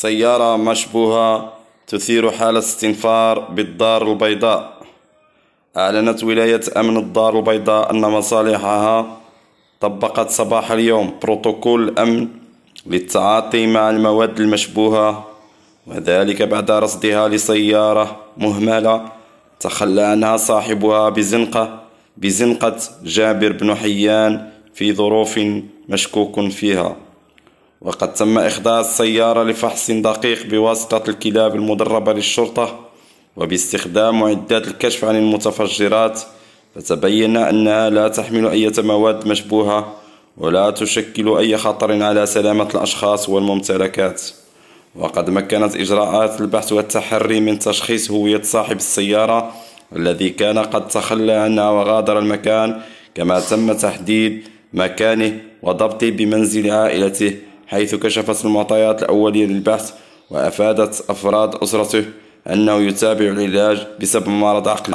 سيارة مشبوهة تثير حالة استنفار بالدار البيضاء أعلنت ولاية أمن الدار البيضاء أن مصالحها طبقت صباح اليوم بروتوكول الأمن للتعاطي مع المواد المشبوهة وذلك بعد رصدها لسيارة مهملة تخلى عنها صاحبها بزنقة بزنقة جابر بن حيان في ظروف مشكوك فيها وقد تم إخضاع السيارة لفحص دقيق بواسطة الكلاب المدربة للشرطة وباستخدام معدات الكشف عن المتفجرات فتبين أنها لا تحمل أي مواد مشبوهة ولا تشكل أي خطر على سلامة الأشخاص والممتلكات وقد مكنت إجراءات البحث والتحري من تشخيص هوية صاحب السيارة الذي كان قد تخلى عنها وغادر المكان كما تم تحديد مكانه وضبطه بمنزل عائلته حيث كشفت المعطيات الأولية للبحث وأفادت أفراد أسرته أنه يتابع العلاج بسبب مرض عقلي